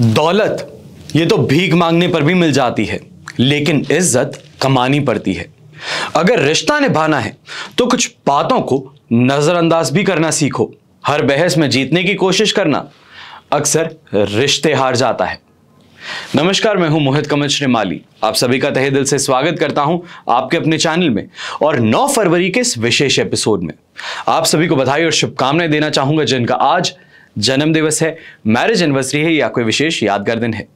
दौलत ये तो भीख मांगने पर भी मिल जाती है लेकिन इज्जत कमानी पड़ती है अगर रिश्ता निभाना है तो कुछ बातों को नज़रअंदाज भी करना सीखो हर बहस में जीतने की कोशिश करना अक्सर रिश्ते हार जाता है नमस्कार मैं हूं मोहित कमल श्रीमाली आप सभी का तहे दिल से स्वागत करता हूं आपके अपने चैनल में और 9 फरवरी के इस विशेष एपिसोड में आप सभी को बधाई और शुभकामनाएं देना चाहूंगा जिनका आज जन्म दिवस है मैरिज एनिवर्सरी है या कोई विशेष यादगार दिन है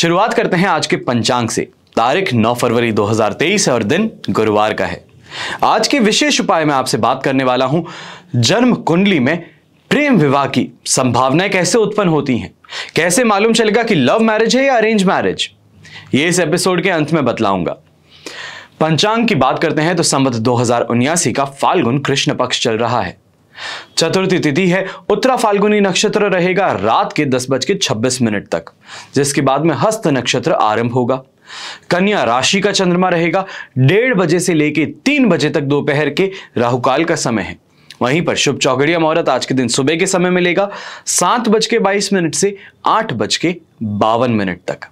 शुरुआत करते हैं आज के पंचांग से तारीख 9 फरवरी 2023 है और दिन गुरुवार का है आज के विशेष उपाय में आपसे बात करने वाला हूं जन्म कुंडली में प्रेम विवाह की संभावनाएं कैसे उत्पन्न होती हैं कैसे मालूम चलेगा कि लव मैरिज है या अरेंज मैरिज ये इस एपिसोड के अंत में बतलाऊंगा पंचांग की बात करते हैं तो संवत दो का फाल्गुन कृष्ण पक्ष चल रहा है चतुर्थी तिथि है उत्तरा फाल्गुनी नक्षत्र रहेगा रात के दस बज के छब्बीस मिनट तक जिसके बाद में हस्त नक्षत्र आरंभ होगा कन्या राशि का चंद्रमा रहेगा डेढ़ बजे से लेकर तीन बजे तक दोपहर के राहुकाल का समय है वहीं पर शुभ चौगड़िया मुहूर्त आज के दिन सुबह के समय मिलेगा सात बज के बाईस मिनट से आठ बज के बावन मिनट तक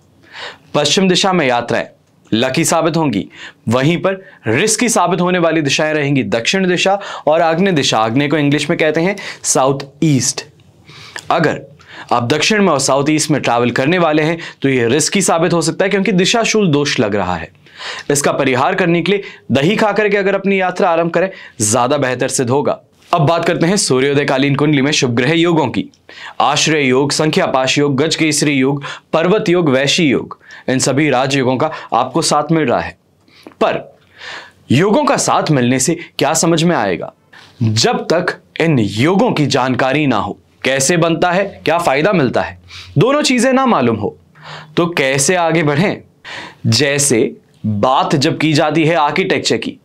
पश्चिम दिशा में यात्राएं लकी साबित होंगी वहीं पर रिस्की साबित होने वाली दिशाएं रहेंगी दक्षिण दिशा और आग्नेय दिशा आग्नेय को इंग्लिश में कहते हैं साउथ ईस्ट अगर आप दक्षिण में और साउथ ईस्ट में ट्रैवल करने वाले हैं तो यह रिस्की साबित हो सकता है क्योंकि दिशाशूल दोष लग रहा है इसका परिहार करने के लिए दही खा करके अगर अपनी यात्रा आरंभ करें ज्यादा बेहतर सिद्ध होगा अब बात करते हैं सूर्योदय कालीन कुंडली में शुभ ग्रह योगों की आश्रय योग संख्या पाश योग गज केसरी योग पर्वत योग वैशी योग इन सभी राजयोगों का आपको साथ मिल रहा है पर योगों का साथ मिलने से क्या समझ में आएगा जब तक इन योगों की जानकारी ना हो कैसे बनता है क्या फायदा मिलता है दोनों चीजें ना मालूम हो तो कैसे आगे बढ़ें जैसे बात जब की जाती है आर्किटेक्चर की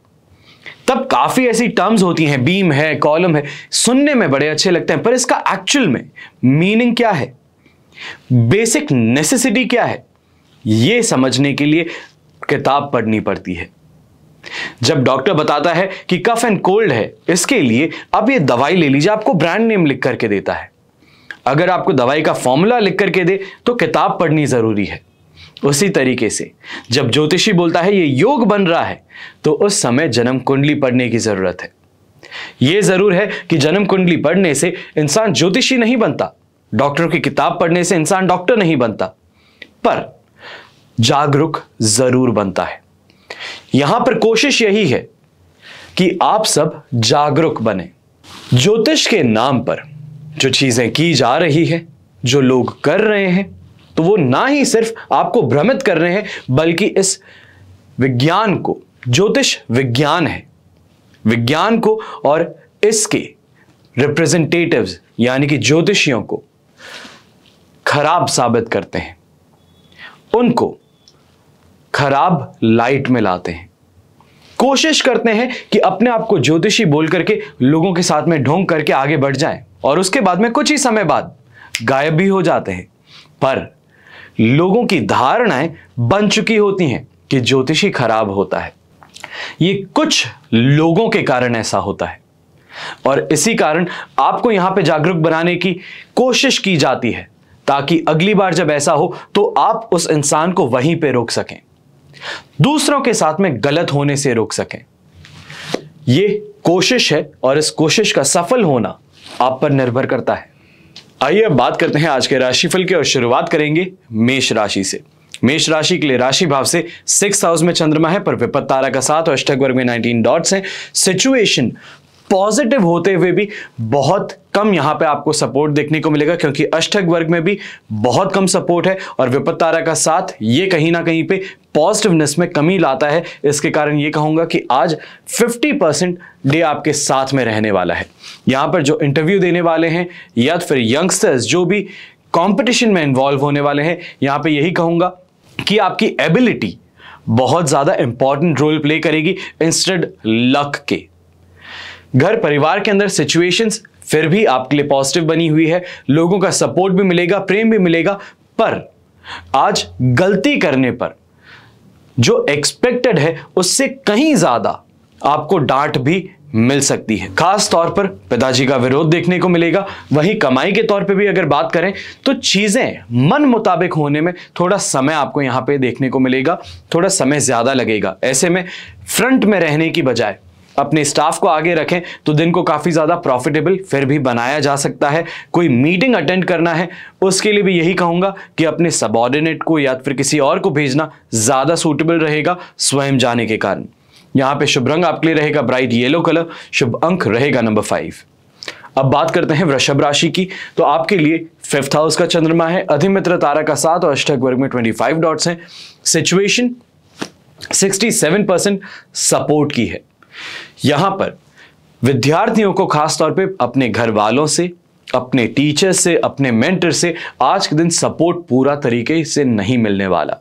तब काफी ऐसी टर्म्स होती हैं बीम है कॉलम है सुनने में बड़े अच्छे लगते हैं पर इसका एक्चुअल में मीनिंग क्या है बेसिक नेसेसिटी क्या है ये समझने के लिए किताब पढ़नी पड़ती है जब डॉक्टर बताता है कि कफ एंड कोल्ड है इसके लिए अब ये दवाई ले लीजिए आपको ब्रांड नेम लिख करके देता है अगर आपको दवाई का फॉर्मूला लिख करके दे तो किताब पढ़नी ज़रूरी है उसी तरीके से जब ज्योतिषी बोलता है ये योग बन रहा है तो उस समय जन्म कुंडली पढ़ने की ज़रूरत है ये ज़रूर है कि जन्म कुंडली पढ़ने से इंसान ज्योतिषी नहीं बनता डॉक्टर की किताब पढ़ने से इंसान डॉक्टर नहीं बनता पर जागरूक जरूर बनता है यहां पर कोशिश यही है कि आप सब जागरूक बने ज्योतिष के नाम पर जो चीजें की जा रही है जो लोग कर रहे हैं तो वो ना ही सिर्फ आपको भ्रमित कर रहे हैं बल्कि इस विज्ञान को ज्योतिष विज्ञान है विज्ञान को और इसके रिप्रेजेंटेटिव्स यानी कि ज्योतिषियों को खराब साबित करते हैं उनको खराब लाइट में लाते हैं कोशिश करते हैं कि अपने आप को ज्योतिषी बोल करके लोगों के साथ में ढोंग करके आगे बढ़ जाएं और उसके बाद में कुछ ही समय बाद गायब भी हो जाते हैं पर लोगों की धारणाएं बन चुकी होती हैं कि ज्योतिषी खराब होता है ये कुछ लोगों के कारण ऐसा होता है और इसी कारण आपको यहां पे जागरूक बनाने की कोशिश की जाती है ताकि अगली बार जब ऐसा हो तो आप उस इंसान को वहीं पे रोक सकें दूसरों के साथ में गलत होने से रोक सकें ये कोशिश है और इस कोशिश का सफल होना आप पर निर्भर करता है आइए अब बात करते हैं आज के राशिफल की और शुरुआत करेंगे मेष राशि से मेष राशि के लिए राशि भाव से सिक्स हाउस में चंद्रमा है पर विपत तारा का साथ और अष्टक वर्ग में नाइनटीन डॉट्स हैं सिचुएशन पॉजिटिव होते हुए भी बहुत कम यहां पे आपको सपोर्ट देखने को मिलेगा क्योंकि अष्टक वर्ग में भी बहुत कम सपोर्ट है और विपत तारा का साथ ये कहीं ना कहीं पे पॉजिटिवनेस में कमी लाता है इसके कारण ये कहूँगा कि आज 50 परसेंट डे आपके साथ में रहने वाला है यहाँ पर जो इंटरव्यू देने वाले हैं या फिर यंगस्टर्स जो भी कंपटीशन में इन्वॉल्व होने वाले हैं यहाँ पे यही कहूँगा कि आपकी एबिलिटी बहुत ज़्यादा इंपॉर्टेंट रोल प्ले करेगी इंस्टेड लक के घर परिवार के अंदर सिचुएशंस फिर भी आपके लिए पॉजिटिव बनी हुई है लोगों का सपोर्ट भी मिलेगा प्रेम भी मिलेगा पर आज गलती करने पर जो एक्सपेक्टेड है उससे कहीं ज़्यादा आपको डांट भी मिल सकती है खास तौर पर पिताजी का विरोध देखने को मिलेगा वहीं कमाई के तौर पे भी अगर बात करें तो चीज़ें मन मुताबिक होने में थोड़ा समय आपको यहाँ पे देखने को मिलेगा थोड़ा समय ज़्यादा लगेगा ऐसे में फ्रंट में रहने की बजाय अपने स्टाफ को आगे रखें तो दिन को काफ़ी ज़्यादा प्रॉफिटेबल फिर भी बनाया जा सकता है कोई मीटिंग अटेंड करना है उसके लिए भी यही कहूँगा कि अपने सबॉर्डिनेट को या फिर किसी और को भेजना ज़्यादा सूटेबल रहेगा स्वयं जाने के कारण यहाँ पे शुभ रंग आपके लिए रहेगा ब्राइट येलो कलर शुभ अंक रहेगा नंबर फाइव अब बात करते हैं वृषभ राशि की तो आपके लिए फिफ्थ हाउस का चंद्रमा है अधिमित्र तारा का साथ और अष्टक वर्ग में ट्वेंटी फाइव डॉट्स हैं situation sixty seven percent support की है यहाँ पर विद्यार्थियों को खासतौर पर अपने घर वालों से अपने टीचर से अपने मेंटर से आज के दिन सपोर्ट पूरा तरीके से नहीं मिलने वाला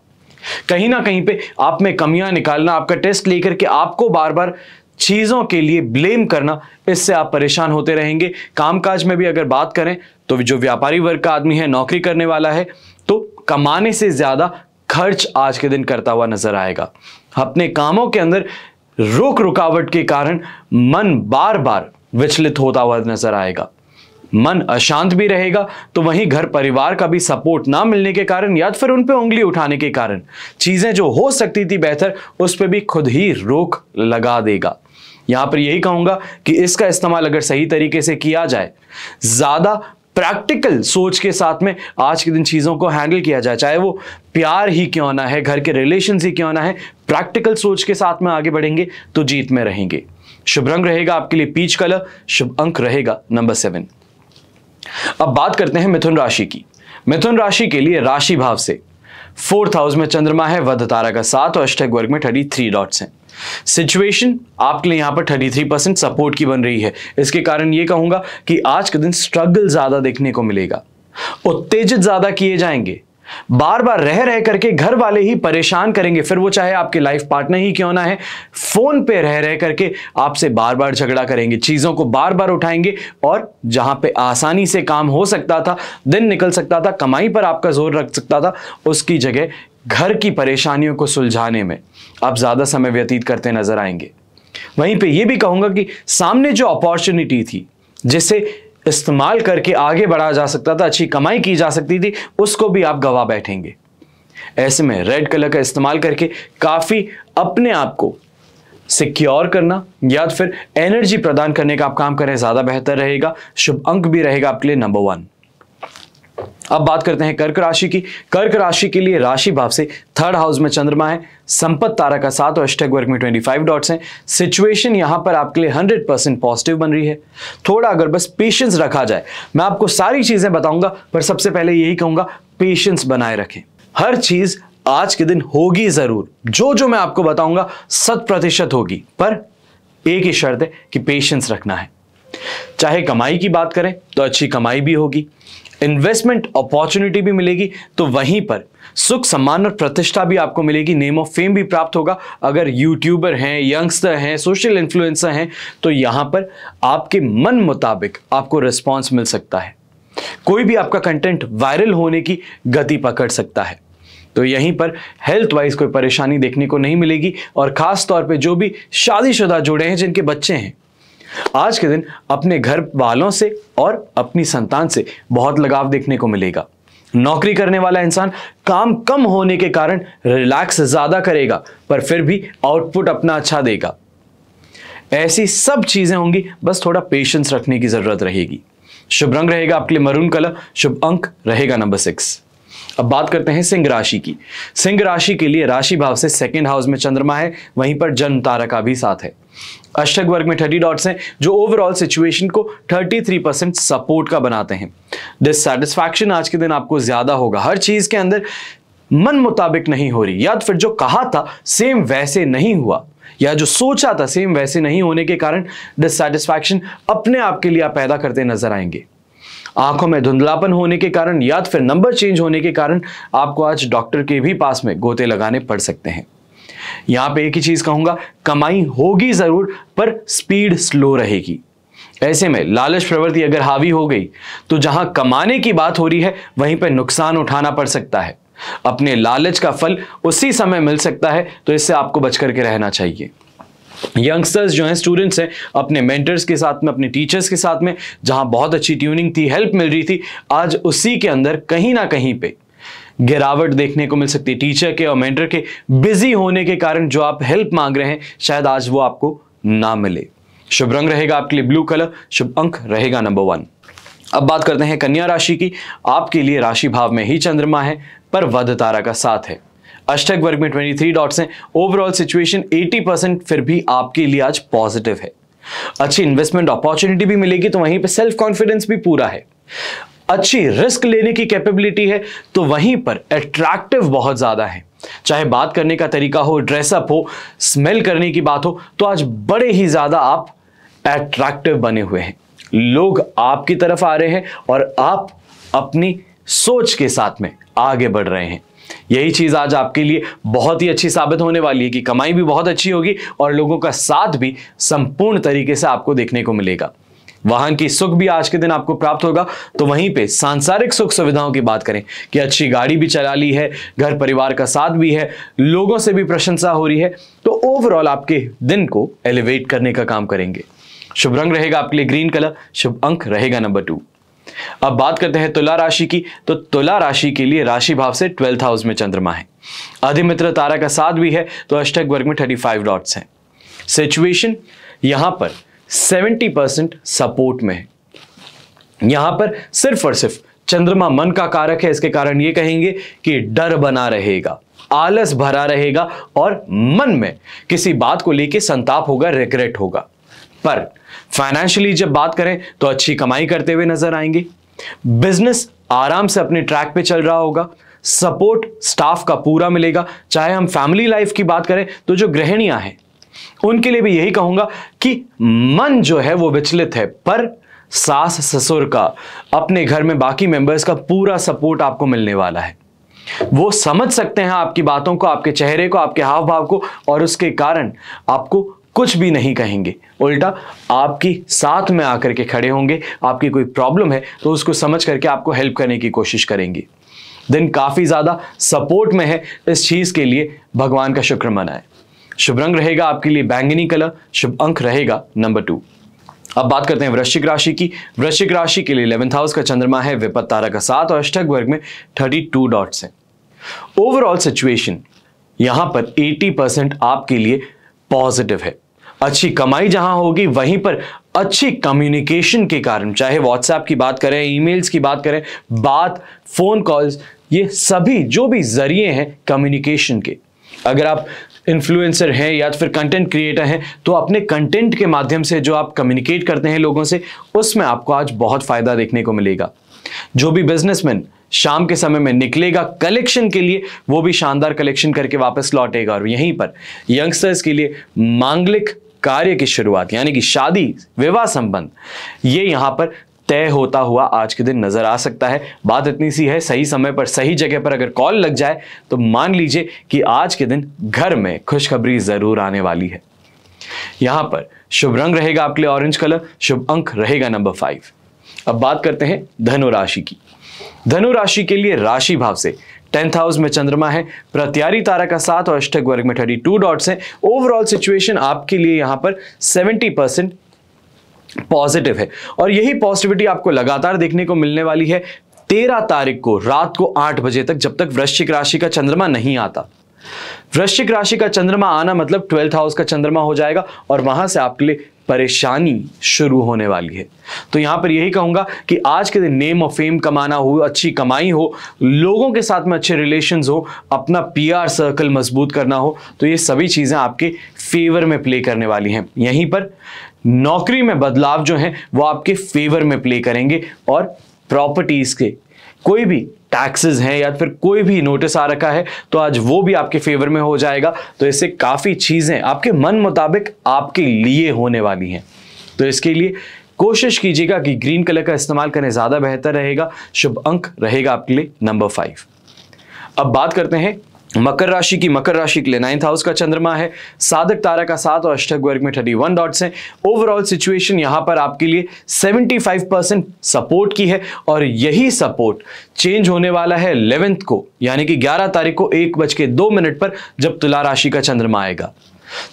कहीं ना कहीं पे आप में कमियां निकालना आपका टेस्ट लेकर के आपको बार बार चीज़ों के लिए ब्लेम करना इससे आप परेशान होते रहेंगे कामकाज में भी अगर बात करें तो जो व्यापारी वर्ग का आदमी है नौकरी करने वाला है तो कमाने से ज़्यादा खर्च आज के दिन करता हुआ नजर आएगा अपने कामों के अंदर रोक रुकावट के कारण मन बार बार विचलित होता हुआ नजर आएगा मन अशांत भी रहेगा तो वहीं घर परिवार का भी सपोर्ट ना मिलने के कारण या फिर उन पर उंगली उठाने के कारण चीज़ें जो हो सकती थी बेहतर उस पर भी खुद ही रोक लगा देगा यहां पर यही कहूंगा कि इसका इस्तेमाल अगर सही तरीके से किया जाए ज़्यादा प्रैक्टिकल सोच के साथ में आज के दिन चीज़ों को हैंडल किया जाए चाहे वो प्यार ही क्यों ना है घर के रिलेशन ही क्यों ना है प्रैक्टिकल सोच के साथ में आगे बढ़ेंगे तो जीत में रहेंगे शुभ रंग रहेगा आपके लिए पीच कलर शुभ अंक रहेगा नंबर सेवन अब बात करते हैं मिथुन राशि की मिथुन राशि के लिए राशि भाव से फोर्थ हाउस में चंद्रमा है वध तारा का सात और अष्टक वर्ग में थर्टी थ्री डॉट्स हैं सिचुएशन आपके लिए यहाँ पर 33 परसेंट सपोर्ट की बन रही है इसके कारण ये कहूंगा कि आज के दिन स्ट्रगल ज़्यादा देखने को मिलेगा उत्तेजित ज़्यादा किए जाएंगे बार बार रह रह करके घर वाले ही परेशान करेंगे फिर वो चाहे आपके लाइफ पार्टनर ही क्यों ना है फोन पे रह रह करके आपसे बार बार झगड़ा करेंगे चीज़ों को बार बार उठाएंगे और जहां पे आसानी से काम हो सकता था दिन निकल सकता था कमाई पर आपका जोर रख सकता था उसकी जगह घर की परेशानियों को सुलझाने में आप ज़्यादा समय व्यतीत करते नजर आएंगे वहीं पे ये भी कहूंगा कि सामने जो अपॉर्चुनिटी थी जिसे इस्तेमाल करके आगे बढ़ा जा सकता था अच्छी कमाई की जा सकती थी उसको भी आप गवा बैठेंगे ऐसे में रेड कलर का इस्तेमाल करके काफ़ी अपने आप को सिक्योर करना या फिर एनर्जी प्रदान करने का आप काम करें ज़्यादा बेहतर रहेगा शुभ अंक भी रहेगा आपके लिए नंबर वन अब बात करते हैं कर्क राशि की कर्क राशि के लिए राशि भाव से थर्ड हाउस में चंद्रमा है संपत तारा का सात और अष्टक वर्ग में 25 डॉट्स हैं सिचुएशन यहां पर आपके लिए 100 परसेंट पॉजिटिव बन रही है थोड़ा अगर बस पेशेंस रखा जाए मैं आपको सारी चीजें बताऊंगा पर सबसे पहले यही कहूंगा पेशेंस बनाए रखें हर चीज आज के दिन होगी जरूर जो जो मैं आपको बताऊंगा शत प्रतिशत होगी पर एक ही शर्त है कि पेशेंस रखना है चाहे कमाई की बात करें तो अच्छी कमाई भी होगी इन्वेस्टमेंट अपॉर्चुनिटी भी मिलेगी तो वहीं पर सुख सम्मान और प्रतिष्ठा भी आपको मिलेगी नेम ऑफ फेम भी प्राप्त होगा अगर यूट्यूबर हैं यंगस्टर हैं सोशल इन्फ्लुएंसर हैं तो यहां पर आपके मन मुताबिक आपको रिस्पॉन्स मिल सकता है कोई भी आपका कंटेंट वायरल होने की गति पकड़ सकता है तो यहीं पर हेल्थ वाइज कोई परेशानी देखने को नहीं मिलेगी और खास तौर पे जो भी शादीशुदा जुड़े हैं जिनके बच्चे हैं आज के दिन अपने घर वालों से और अपनी संतान से बहुत लगाव देखने को मिलेगा नौकरी करने वाला इंसान काम कम होने के कारण रिलैक्स ज़्यादा करेगा पर फिर भी आउटपुट अपना अच्छा देगा ऐसी सब चीज़ें होंगी बस थोड़ा पेशेंस रखने की ज़रूरत रहेगी शुभ रंग रहेगा आपके लिए मरून कलर शुभ अंक रहेगा नंबर सिक्स अब बात करते हैं सिंह राशि की सिंह राशि के लिए राशि भाव से सेकेंड हाउस में चंद्रमा है वहीं पर जन्म तारा का भी साथ है अष्टक वर्ग में 30 डॉट्स हैं जो ओवरऑल सिचुएशन को 33 परसेंट सपोर्ट का बनाते हैं डिससेटिस्फैक्शन आज के दिन आपको ज्यादा होगा हर चीज के अंदर मन मुताबिक नहीं हो रही या तो फिर जो कहा था सेम वैसे नहीं हुआ या जो सोचा था सेम वैसे नहीं होने के कारण डिससेटिस्फैक्शन अपने आप के लिए पैदा करते नजर आएंगे आंखों में धुंधलापन होने के कारण या तो फिर नंबर चेंज होने के कारण आपको आज डॉक्टर के भी पास में गोते लगाने पड़ सकते हैं यहां पे एक ही चीज़ कहूंगा कमाई होगी ज़रूर पर स्पीड स्लो रहेगी ऐसे में लालच प्रवृत्ति अगर हावी हो गई तो जहां कमाने की बात हो रही है वहीं पर नुकसान उठाना पड़ सकता है अपने लालच का फल उसी समय मिल सकता है तो इससे आपको बच करके रहना चाहिए यंगस्टर्स जो हैं स्टूडेंट्स हैं अपने मेंटर्स के साथ में अपने टीचर्स के साथ में जहां बहुत अच्छी ट्यूनिंग थी हेल्प मिल रही थी आज उसी के अंदर कहीं ना कहीं पे गिरावट देखने को मिल सकती है टीचर के और मेंटर के बिजी होने के कारण जो आप हेल्प मांग रहे हैं शायद आज वो आपको ना मिले शुभ रंग रहेगा आपके लिए ब्लू कलर शुभ अंक रहेगा नंबर वन अब बात करते हैं कन्या राशि की आपके लिए राशि भाव में ही चंद्रमा है पर वध तारा का साथ है अष्टक वर्ग में 23 डॉट्स हैं ओवरऑल सिचुएशन 80 परसेंट फिर भी आपके लिए आज पॉजिटिव है अच्छी इन्वेस्टमेंट अपॉर्चुनिटी भी मिलेगी तो वहीं पे सेल्फ कॉन्फिडेंस भी पूरा है अच्छी रिस्क लेने की कैपेबिलिटी है तो वहीं पर अट्रैक्टिव बहुत ज़्यादा है चाहे बात करने का तरीका हो ड्रेसअप हो स्मेल करने की बात हो तो आज बड़े ही ज़्यादा आप एट्रैक्टिव बने हुए हैं लोग आपकी तरफ आ रहे हैं और आप अपनी सोच के साथ में आगे बढ़ रहे हैं यही चीज आज आपके लिए बहुत ही अच्छी साबित होने वाली है कि कमाई भी बहुत अच्छी होगी और लोगों का साथ भी संपूर्ण तरीके से आपको देखने को मिलेगा वाहन की सुख भी आज के दिन आपको प्राप्त होगा तो वहीं पे सांसारिक सुख सुविधाओं की बात करें कि अच्छी गाड़ी भी चला ली है घर परिवार का साथ भी है लोगों से भी प्रशंसा हो रही है तो ओवरऑल आपके दिन को एलिवेट करने का काम करेंगे शुभ रंग रहेगा आपके लिए ग्रीन कलर शुभ अंक रहेगा नंबर टू अब बात करते हैं तुला राशि की तो तुला राशि के लिए राशि भाव से ट्वेल्थ हाउस में चंद्रमा है अधिमित्र तारा का साथ भी है तो अष्टक वर्ग में थर्टी फाइव डॉट्स हैं सिचुएशन यहां पर सेवेंटी परसेंट सपोर्ट में है यहां पर सिर्फ और सिर्फ चंद्रमा मन का कारक है इसके कारण ये कहेंगे कि डर बना रहेगा आलस भरा रहेगा और मन में किसी बात को लेके संताप होगा रिग्रेट होगा पर फाइनेंशियली जब बात करें तो अच्छी कमाई करते हुए नजर आएंगे बिजनेस आराम से अपने ट्रैक पे चल रहा होगा सपोर्ट स्टाफ का पूरा मिलेगा चाहे हम फैमिली लाइफ की बात करें तो जो गृहणियां हैं उनके लिए भी यही कहूंगा कि मन जो है वो विचलित है पर सास ससुर का अपने घर में बाकी मेंबर्स का पूरा सपोर्ट आपको मिलने वाला है वो समझ सकते हैं आपकी बातों को आपके चेहरे को आपके हाव भाव को और उसके कारण आपको कुछ भी नहीं कहेंगे उल्टा आपकी साथ में आकर के खड़े होंगे आपकी कोई प्रॉब्लम है तो उसको समझ करके आपको हेल्प करने की कोशिश करेंगे दिन काफ़ी ज़्यादा सपोर्ट में है इस चीज़ के लिए भगवान का शुक्र मनाएं शुभ रंग रहेगा आपके लिए बैंगनी कलर शुभ अंक रहेगा नंबर टू अब बात करते हैं वृश्चिक राशि की वृश्चिक राशि के लिए इलेवंथ हाउस का चंद्रमा है विपत तारा का सात और अष्टक वर्ग में थर्टी टू डॉट्स हैं ओवरऑल सिचुएशन यहां पर एटी परसेंट आपके लिए पॉजिटिव है अच्छी कमाई जहां होगी वहीं पर अच्छी कम्युनिकेशन के कारण चाहे व्हाट्सएप की बात करें ईमेल्स की बात करें बात फोन कॉल्स ये सभी जो भी जरिए हैं कम्युनिकेशन के अगर आप इन्फ्लुएंसर हैं या तो फिर कंटेंट क्रिएटर हैं तो अपने कंटेंट के माध्यम से जो आप कम्युनिकेट करते हैं लोगों से उसमें आपको आज बहुत फ़ायदा देखने को मिलेगा जो भी बिजनेसमैन शाम के समय में निकलेगा कलेक्शन के लिए वो भी शानदार कलेक्शन करके वापस लौटेगा और यहीं पर यंगस्टर्स के लिए मांगलिक कार्य की शुरुआत यानी कि शादी विवाह संबंध ये यहाँ पर तय होता हुआ आज के दिन नजर आ सकता है बात इतनी सी है सही समय पर सही जगह पर अगर कॉल लग जाए तो मान लीजिए कि आज के दिन घर में खुशखबरी जरूर आने वाली है यहां पर शुभ रंग रहेगा आपके लिए ऑरेंज कलर शुभ अंक रहेगा नंबर फाइव अब बात करते हैं धनु राशि की धनु राशि के लिए राशि भाव से टेंथ हाउस में चंद्रमा है प्रत्यारी तारा का साथ और अष्टक वर्ग में थर्टी टू डॉट्स हैं ओवरऑल सिचुएशन आपके लिए यहां पर सेवेंटी परसेंट पॉजिटिव है और यही पॉजिटिविटी आपको लगातार देखने को मिलने वाली है तेरह तारीख को रात को आठ बजे तक जब तक वृश्चिक राशि का चंद्रमा नहीं आता वृश्चिक राशि का चंद्रमा आना मतलब ट्वेल्थ हाउस का चंद्रमा हो जाएगा और वहां से आपके लिए परेशानी शुरू होने वाली है तो यहां पर यही कहूंगा कि आज के दिन नेम और फेम कमाना हो अच्छी कमाई हो लोगों के साथ में अच्छे रिलेशंस हो अपना पीआर सर्कल मजबूत करना हो तो ये सभी चीजें आपके फेवर में प्ले करने वाली हैं यहीं पर नौकरी में बदलाव जो है वो आपके फेवर में प्ले करेंगे और प्रॉपर्टीज़ के कोई भी टैक्सेस हैं या फिर कोई भी नोटिस आ रखा है तो आज वो भी आपके फेवर में हो जाएगा तो इससे काफ़ी चीज़ें आपके मन मुताबिक आपके लिए होने वाली हैं तो इसके लिए कोशिश कीजिएगा कि ग्रीन कलर का इस्तेमाल करने ज़्यादा बेहतर रहेगा शुभ अंक रहेगा आपके लिए नंबर फाइव अब बात करते हैं मकर राशि की मकर राशि के लिए नाइन्थ हाउस का चंद्रमा है साधक तारा का साथ और अष्टक वर्ग में थर्टी वन डॉट्स हैं ओवरऑल सिचुएशन यहां पर आपके लिए फाइव परसेंट सपोर्ट की है और यही सपोर्ट चेंज होने वाला है इलेवेंथ को यानी कि ग्यारह तारीख को एक बज के दो मिनट पर जब तुला राशि का चंद्रमा आएगा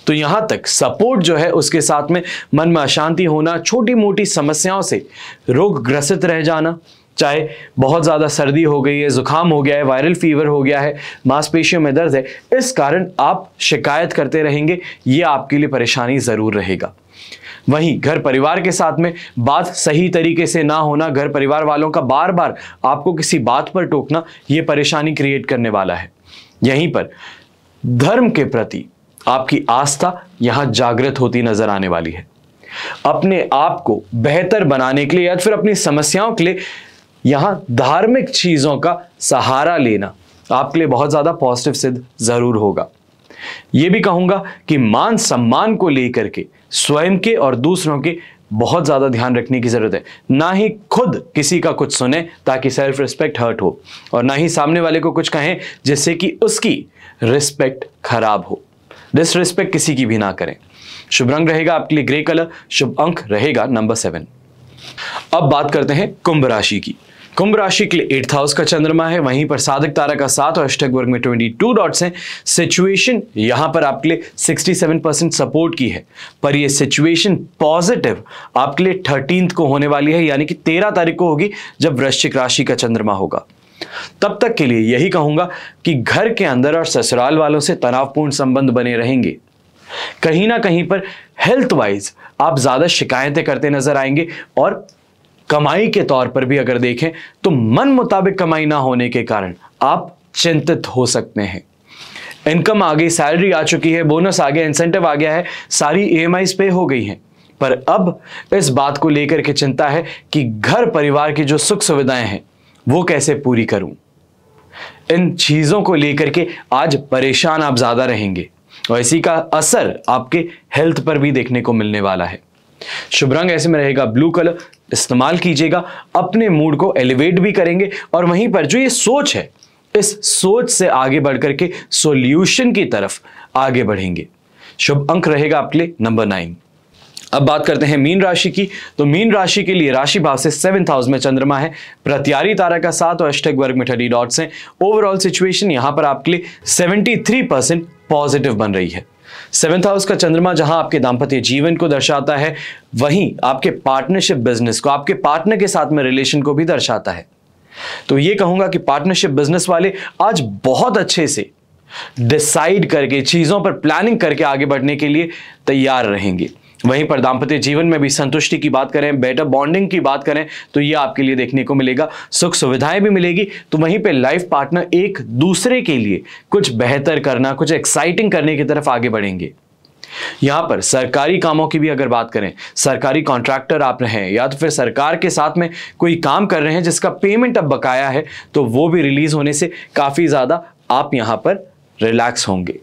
तो यहां तक सपोर्ट जो है उसके साथ में मन में अशांति होना छोटी मोटी समस्याओं से रोग ग्रसित रह जाना चाहे बहुत ज़्यादा सर्दी हो गई है ज़ुकाम हो गया है वायरल फीवर हो गया है मांसपेशियों में दर्द है इस कारण आप शिकायत करते रहेंगे ये आपके लिए परेशानी ज़रूर रहेगा वहीं घर परिवार के साथ में बात सही तरीके से ना होना घर परिवार वालों का बार बार आपको किसी बात पर टोकना ये परेशानी क्रिएट करने वाला है यहीं पर धर्म के प्रति आपकी आस्था यहाँ जागृत होती नजर आने वाली है अपने आप को बेहतर बनाने के लिए या फिर अपनी समस्याओं के लिए यहां धार्मिक चीज़ों का सहारा लेना आपके लिए बहुत ज़्यादा पॉजिटिव सिद्ध ज़रूर होगा ये भी कहूंगा कि मान सम्मान को लेकर के स्वयं के और दूसरों के बहुत ज़्यादा ध्यान रखने की ज़रूरत है ना ही खुद किसी का कुछ सुने ताकि सेल्फ रिस्पेक्ट हर्ट हो और ना ही सामने वाले को कुछ कहें जिससे कि उसकी रिस्पेक्ट खराब हो डिसरिस्पेक्ट किसी की भी ना करें शुभ रंग रहेगा आपके लिए ग्रे कलर शुभ अंक रहेगा नंबर सेवन अब बात करते हैं कुंभ राशि की कुंभ राशि के लिए एट्थ हाउस का चंद्रमा है वहीं पर साधक तारा का सात और अष्टक वर्ग में ट्वेंटी टू डॉट्स हैं सिचुएशन यहां पर आपके लिए सिक्सटी सेवन परसेंट सपोर्ट की है पर ये सिचुएशन पॉजिटिव आपके लिए थर्टीन को होने वाली है यानी कि तेरह तारीख को होगी जब वृश्चिक राशि का चंद्रमा होगा तब तक के लिए यही कहूंगा कि घर के अंदर और ससुराल वालों से तनावपूर्ण संबंध बने रहेंगे कहीं ना कहीं पर हेल्थ वाइज आप ज़्यादा शिकायतें करते नजर आएंगे और कमाई के तौर पर भी अगर देखें तो मन मुताबिक कमाई ना होने के कारण आप चिंतित हो सकते हैं इनकम आ गई सैलरी आ चुकी है बोनस आ गया इंसेंटिव आ गया है सारी ई e पे हो गई हैं पर अब इस बात को लेकर के चिंता है कि घर परिवार की जो सुख सुविधाएं हैं वो कैसे पूरी करूं इन चीज़ों को लेकर के आज परेशान आप ज़्यादा रहेंगे और इसी का असर आपके हेल्थ पर भी देखने को मिलने वाला है शुभ रंग ऐसे में रहेगा ब्लू कलर इस्तेमाल कीजिएगा अपने मूड को एलिवेट भी करेंगे और वहीं पर जो ये सोच है इस सोच से आगे बढ़ करके सॉल्यूशन की तरफ आगे बढ़ेंगे शुभ अंक रहेगा आपके लिए नंबर नाइन अब बात करते हैं मीन राशि की तो मीन राशि के लिए राशि भाव से सेवेंथ हाउस में चंद्रमा है प्रत्यारी तारा का साथ और अष्टक वर्ग में थर्टी डॉट्स हैं ओवरऑल सिचुएशन यहां पर आपके लिए थ्री परसेंट पॉजिटिव बन रही है सेवेंथ हाउस का चंद्रमा जहां आपके दाम्पत्य जीवन को दर्शाता है वहीं आपके पार्टनरशिप बिजनेस को आपके पार्टनर के साथ में रिलेशन को भी दर्शाता है तो ये कहूंगा कि पार्टनरशिप बिजनेस वाले आज बहुत अच्छे से डिसाइड करके चीजों पर प्लानिंग करके आगे बढ़ने के लिए तैयार रहेंगे वहीं पर दाम्पत्य जीवन में भी संतुष्टि की बात करें बेटर बॉन्डिंग की बात करें तो ये आपके लिए देखने को मिलेगा सुख सुविधाएं भी मिलेगी तो वहीं पे लाइफ पार्टनर एक दूसरे के लिए कुछ बेहतर करना कुछ एक्साइटिंग करने की तरफ आगे बढ़ेंगे यहाँ पर सरकारी कामों की भी अगर बात करें सरकारी कॉन्ट्रैक्टर आप हैं या तो फिर सरकार के साथ में कोई काम कर रहे हैं जिसका पेमेंट अब बकाया है तो वो भी रिलीज होने से काफ़ी ज़्यादा आप यहां पर रिलैक्स होंगे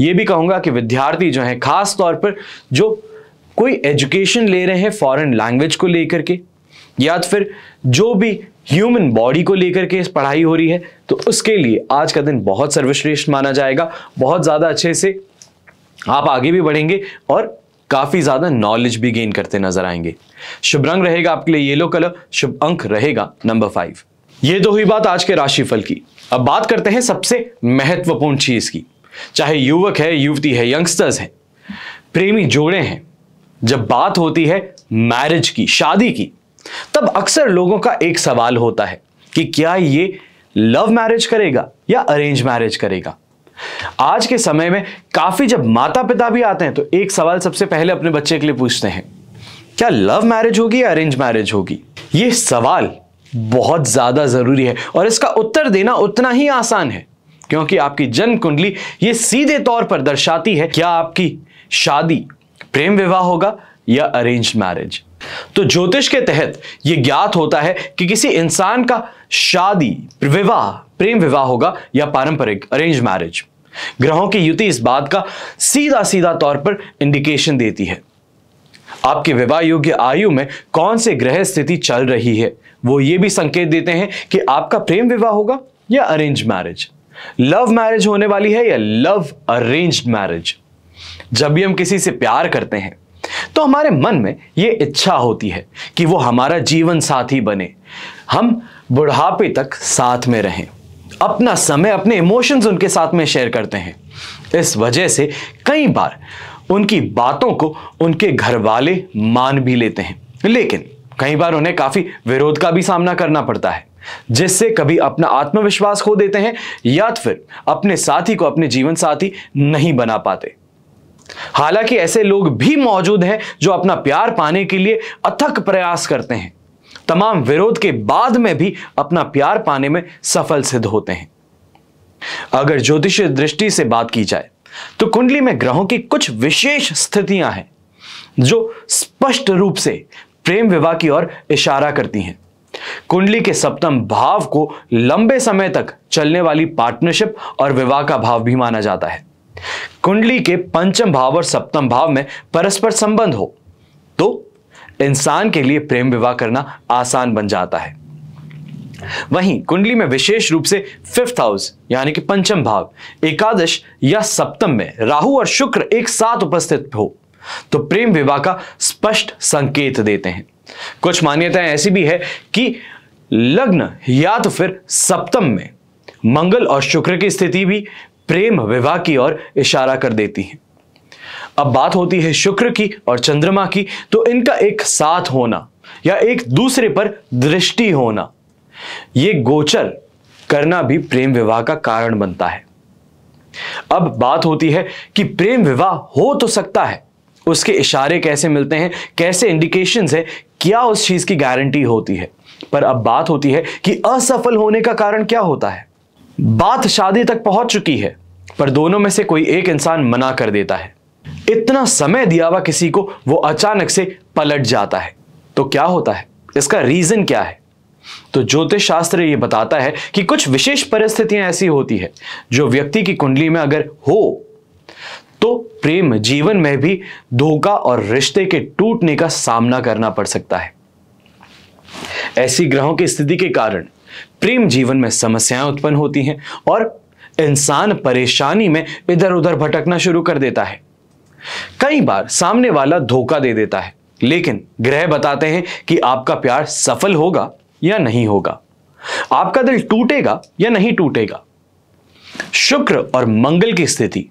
ये भी कहूंगा कि विद्यार्थी जो हैं खास तौर पर जो कोई एजुकेशन ले रहे हैं फॉरेन लैंग्वेज को लेकर के या तो फिर जो भी ह्यूमन बॉडी को लेकर के पढ़ाई हो रही है तो उसके लिए आज का दिन बहुत सर्वश्रेष्ठ माना जाएगा बहुत ज़्यादा अच्छे से आप आगे भी बढ़ेंगे और काफ़ी ज़्यादा नॉलेज भी गेन करते नजर आएंगे शुभ रंग रहेगा आपके लिए येलो कलर शुभ अंक रहेगा नंबर फाइव ये तो हुई बात आज के राशिफल की अब बात करते हैं सबसे महत्वपूर्ण चीज़ की चाहे युवक है युवती है यंगस्टर्स है प्रेमी जोड़े हैं जब बात होती है मैरिज की शादी की तब अक्सर लोगों का एक सवाल होता है कि क्या ये लव मैरिज करेगा या अरेंज मैरिज करेगा आज के समय में काफी जब माता पिता भी आते हैं तो एक सवाल सबसे पहले अपने बच्चे के लिए पूछते हैं क्या लव मैरिज होगी या अरेंज मैरिज होगी ये सवाल बहुत ज्यादा जरूरी है और इसका उत्तर देना उतना ही आसान है क्योंकि आपकी जन्म कुंडली ये सीधे तौर पर दर्शाती है क्या आपकी शादी प्रेम विवाह होगा या अरेंज मैरिज तो ज्योतिष के तहत यह ज्ञात होता है कि किसी इंसान का शादी विवाह प्रेम विवाह होगा या पारंपरिक अरेंज मैरिज ग्रहों की युति इस बात का सीधा सीधा तौर पर इंडिकेशन देती है आपके विवाह योग्य आयु में कौन से ग्रह स्थिति चल रही है वो ये भी संकेत देते हैं कि आपका प्रेम विवाह होगा या अरेंज मैरिज लव मैरिज होने वाली है या लव अरेंज्ड मैरिज जब भी हम किसी से प्यार करते हैं तो हमारे मन में ये इच्छा होती है कि वो हमारा जीवन साथी बने हम बुढ़ापे तक साथ में रहें अपना समय अपने इमोशंस उनके साथ में शेयर करते हैं इस वजह से कई बार उनकी बातों को उनके घर वाले मान भी लेते हैं लेकिन कई बार उन्हें काफ़ी विरोध का भी सामना करना पड़ता है जिससे कभी अपना आत्मविश्वास खो देते हैं या फिर अपने साथी को अपने जीवन साथी नहीं बना पाते हालांकि ऐसे लोग भी मौजूद हैं जो अपना प्यार पाने के लिए अथक प्रयास करते हैं तमाम विरोध के बाद में भी अपना प्यार पाने में सफल सिद्ध होते हैं अगर ज्योतिष दृष्टि से बात की जाए तो कुंडली में ग्रहों की कुछ विशेष स्थितियां हैं जो स्पष्ट रूप से प्रेम विवाह की ओर इशारा करती हैं कुंडली के सप्तम भाव को लंबे समय तक चलने वाली पार्टनरशिप और विवाह का भाव भी माना जाता है कुंडली के पंचम भाव और सप्तम भाव में परस्पर संबंध हो तो इंसान के लिए प्रेम विवाह करना आसान बन जाता है वहीं कुंडली में विशेष रूप से फिफ्थ हाउस यानी कि पंचम भाव एकादश या सप्तम में राहु और शुक्र एक साथ उपस्थित हो तो प्रेम विवाह का स्पष्ट संकेत देते हैं कुछ मान्यताएं ऐसी भी है कि लग्न या तो फिर सप्तम में मंगल और शुक्र की स्थिति भी प्रेम विवाह की ओर इशारा कर देती है अब बात होती है शुक्र की और चंद्रमा की तो इनका एक साथ होना या एक दूसरे पर दृष्टि होना ये गोचर करना भी प्रेम विवाह का कारण बनता है अब बात होती है कि प्रेम विवाह हो तो सकता है उसके इशारे कैसे मिलते हैं कैसे इंडिकेशंस है क्या उस चीज की गारंटी होती है पर अब बात होती है कि असफल होने का कारण क्या होता है बात शादी तक पहुंच चुकी है पर दोनों में से कोई एक इंसान मना कर देता है इतना समय दिया हुआ किसी को वो अचानक से पलट जाता है तो क्या होता है इसका रीजन क्या है तो ज्योतिष शास्त्र ये बताता है कि कुछ विशेष परिस्थितियां ऐसी होती है जो व्यक्ति की कुंडली में अगर हो तो प्रेम जीवन में भी धोखा और रिश्ते के टूटने का सामना करना पड़ सकता है ऐसी ग्रहों की स्थिति के कारण प्रेम जीवन में समस्याएं उत्पन्न होती हैं और इंसान परेशानी में इधर उधर भटकना शुरू कर देता है कई बार सामने वाला धोखा दे देता है लेकिन ग्रह बताते हैं कि आपका प्यार सफल होगा या नहीं होगा आपका दिल टूटेगा या नहीं टूटेगा शुक्र और मंगल की स्थिति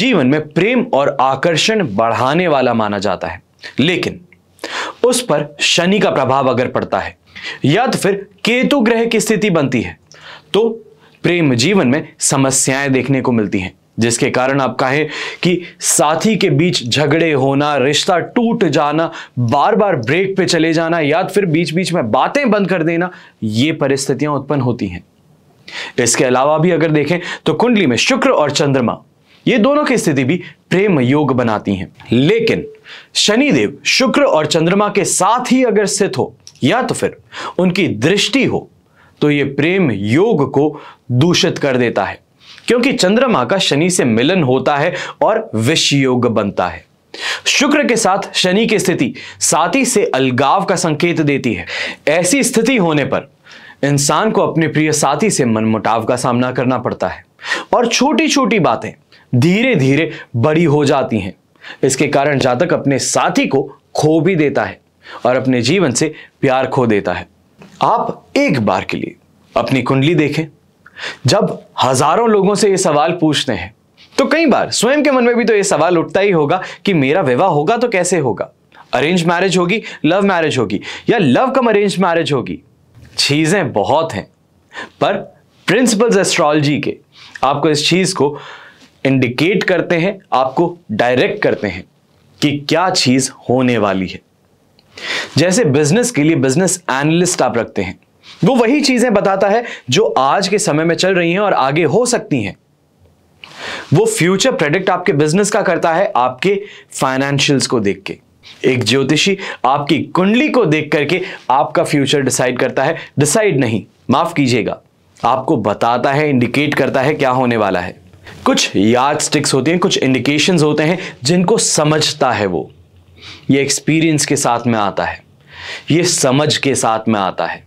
जीवन में प्रेम और आकर्षण बढ़ाने वाला माना जाता है लेकिन उस पर शनि का प्रभाव अगर पड़ता है या तो फिर केतु ग्रह की स्थिति बनती है तो प्रेम जीवन में समस्याएं देखने को मिलती हैं जिसके कारण आप कहें कि साथी के बीच झगड़े होना रिश्ता टूट जाना बार बार ब्रेक पे चले जाना या तो फिर बीच बीच में बातें बंद कर देना ये परिस्थितियां उत्पन्न होती हैं इसके अलावा भी अगर देखें तो कुंडली में शुक्र और चंद्रमा ये दोनों की स्थिति भी प्रेम योग बनाती हैं लेकिन शनिदेव शुक्र और चंद्रमा के साथ ही अगर स्थित हो या तो फिर उनकी दृष्टि हो तो ये प्रेम योग को दूषित कर देता है क्योंकि चंद्रमा का शनि से मिलन होता है और विष योग बनता है शुक्र के साथ शनि की स्थिति साथी से अलगाव का संकेत देती है ऐसी स्थिति होने पर इंसान को अपने प्रिय साथी से मनमुटाव का सामना करना पड़ता है और छोटी छोटी बातें धीरे धीरे बड़ी हो जाती हैं इसके कारण जातक अपने साथी को खो भी देता है और अपने जीवन से प्यार खो देता है आप एक बार के लिए अपनी कुंडली देखें जब हजारों लोगों से ये सवाल पूछते हैं तो कई बार स्वयं के मन में भी तो ये सवाल उठता ही होगा कि मेरा विवाह होगा तो कैसे होगा अरेंज मैरिज होगी लव मैरिज होगी या लव कम अरेंज मैरिज होगी चीजें बहुत हैं पर प्रिंसिपल्स एस्ट्रोलॉजी के आपको इस चीज को इंडिकेट करते हैं आपको डायरेक्ट करते हैं कि क्या चीज होने वाली है जैसे बिजनेस के लिए बिजनेस एनालिस्ट आप रखते हैं वो वही चीजें बताता है जो आज के समय में चल रही हैं और आगे हो सकती हैं वो फ्यूचर प्रेडिक्ट आपके बिजनेस का करता है आपके फाइनेंशियल्स को देख के एक ज्योतिषी आपकी कुंडली को देख करके आपका फ्यूचर डिसाइड करता है डिसाइड नहीं माफ कीजिएगा आपको बताता है इंडिकेट करता है क्या होने वाला है कुछ याद स्टिक्स होती हैं कुछ इंडिकेशंस होते हैं जिनको समझता है वो ये एक्सपीरियंस के साथ में आता है ये समझ के साथ में आता है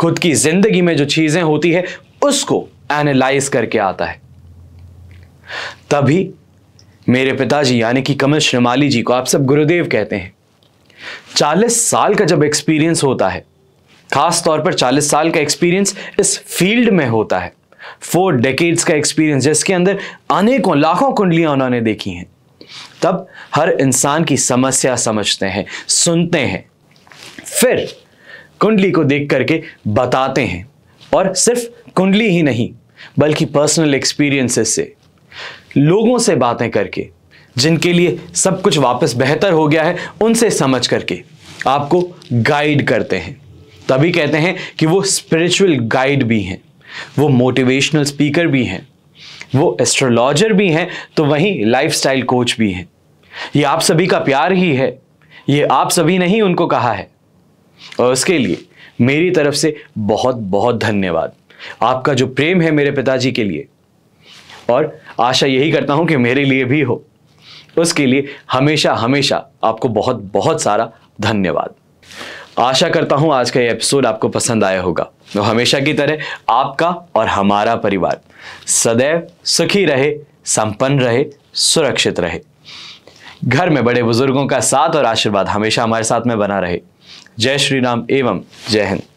खुद की जिंदगी में जो चीज़ें होती है उसको एनालाइज करके आता है तभी मेरे पिताजी यानी कि कमल श्रीमाली जी को आप सब गुरुदेव कहते हैं चालीस साल का जब एक्सपीरियंस होता है खास तौर पर चालीस साल का एक्सपीरियंस इस फील्ड में होता है फोर डेकेड्स का एक्सपीरियंस जिसके अंदर अनेकों लाखों कुंडलियां उन्होंने देखी हैं तब हर इंसान की समस्या समझते हैं सुनते हैं फिर कुंडली को देख करके बताते हैं और सिर्फ कुंडली ही नहीं बल्कि पर्सनल एक्सपीरियंसेस से लोगों से बातें करके जिनके लिए सब कुछ वापस बेहतर हो गया है उनसे समझ करके आपको गाइड करते हैं तभी कहते हैं कि वो स्पिरिचुअल गाइड भी हैं वो मोटिवेशनल स्पीकर भी हैं वो एस्ट्रोलॉजर भी हैं तो वहीं लाइफस्टाइल कोच भी हैं ये आप सभी का प्यार ही है ये आप सभी ने ही उनको कहा है और उसके लिए मेरी तरफ से बहुत बहुत धन्यवाद आपका जो प्रेम है मेरे पिताजी के लिए और आशा यही करता हूं कि मेरे लिए भी हो उसके लिए हमेशा हमेशा आपको बहुत बहुत सारा धन्यवाद आशा करता हूं आज का ये एपिसोड आपको पसंद आया होगा तो हमेशा की तरह आपका और हमारा परिवार सदैव सुखी रहे संपन्न रहे सुरक्षित रहे घर में बड़े बुजुर्गों का साथ और आशीर्वाद हमेशा हमारे साथ में बना रहे जय श्री राम एवं जय हिंद